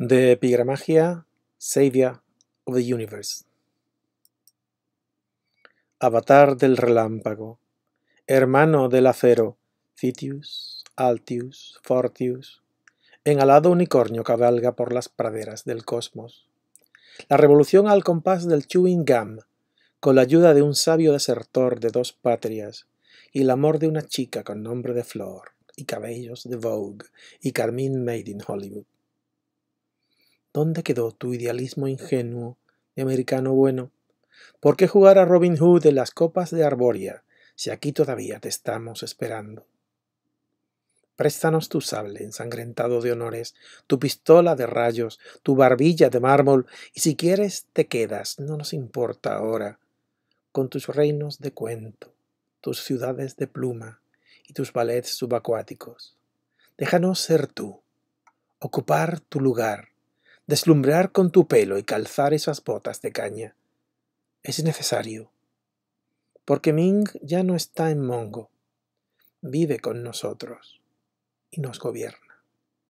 de epigramagia Savior of the Universe. Avatar del relámpago, hermano del acero, Citius, Altius, Fortius, en alado unicornio cabalga por las praderas del cosmos. La revolución al compás del chewing gum, con la ayuda de un sabio desertor de dos patrias y el amor de una chica con nombre de flor y cabellos de Vogue y Carmine Made in Hollywood. ¿Dónde quedó tu idealismo ingenuo de americano bueno? ¿Por qué jugar a Robin Hood en las copas de Arboria si aquí todavía te estamos esperando? Préstanos tu sable ensangrentado de honores, tu pistola de rayos, tu barbilla de mármol, y si quieres te quedas, no nos importa ahora, con tus reinos de cuento, tus ciudades de pluma y tus ballets subacuáticos. Déjanos ser tú, ocupar tu lugar, deslumbrar con tu pelo y calzar esas botas de caña. Es necesario, porque Ming ya no está en Mongo, vive con nosotros y nos gobierna.